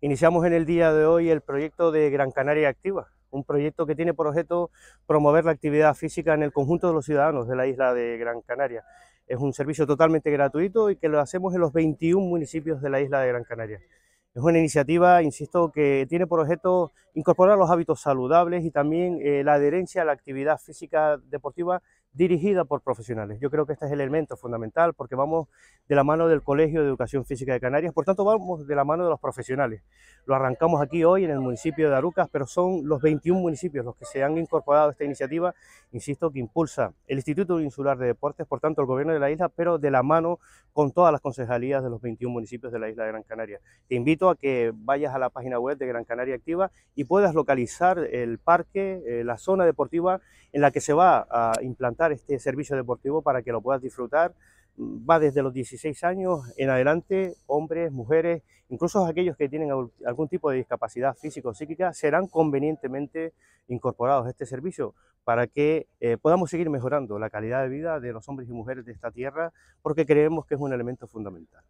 Iniciamos en el día de hoy el proyecto de Gran Canaria Activa, un proyecto que tiene por objeto promover la actividad física en el conjunto de los ciudadanos de la isla de Gran Canaria. Es un servicio totalmente gratuito y que lo hacemos en los 21 municipios de la isla de Gran Canaria. Es una iniciativa, insisto, que tiene por objeto incorporar los hábitos saludables y también eh, la adherencia a la actividad física deportiva dirigida por profesionales. Yo creo que este es el elemento fundamental porque vamos de la mano del Colegio de Educación Física de Canarias, por tanto vamos de la mano de los profesionales. Lo arrancamos aquí hoy en el municipio de Arucas, pero son los 21 municipios los que se han incorporado a esta iniciativa, insisto, que impulsa el Instituto Insular de Deportes, por tanto el gobierno de la isla, pero de la mano con todas las concejalías de los 21 municipios de la isla de Gran Canaria. Te invito a que vayas a la página web de Gran Canaria Activa y puedas localizar el parque, eh, la zona deportiva en la que se va a implantar este servicio deportivo para que lo puedas disfrutar va desde los 16 años en adelante, hombres, mujeres, incluso aquellos que tienen algún tipo de discapacidad física o psíquica, serán convenientemente incorporados a este servicio para que eh, podamos seguir mejorando la calidad de vida de los hombres y mujeres de esta tierra, porque creemos que es un elemento fundamental.